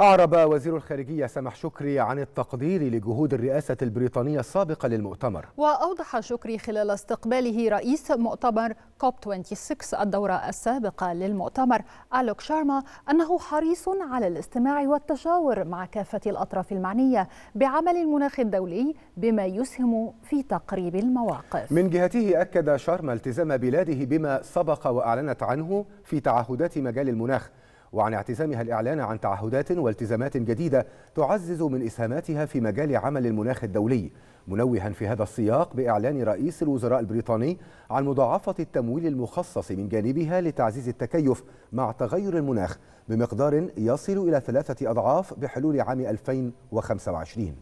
أعرب وزير الخارجية سمح شكري عن التقدير لجهود الرئاسة البريطانية السابقة للمؤتمر وأوضح شكري خلال استقباله رئيس مؤتمر كوب 26 الدورة السابقة للمؤتمر ألوك شارما أنه حريص على الاستماع والتشاور مع كافة الأطراف المعنية بعمل المناخ الدولي بما يسهم في تقريب المواقف من جهته أكد شارما التزام بلاده بما سبق وأعلنت عنه في تعهدات مجال المناخ وعن اعتزامها الإعلان عن تعهدات والتزامات جديدة تعزز من إسهاماتها في مجال عمل المناخ الدولي منوها في هذا السياق بإعلان رئيس الوزراء البريطاني عن مضاعفة التمويل المخصص من جانبها لتعزيز التكيف مع تغير المناخ بمقدار يصل إلى ثلاثة أضعاف بحلول عام 2025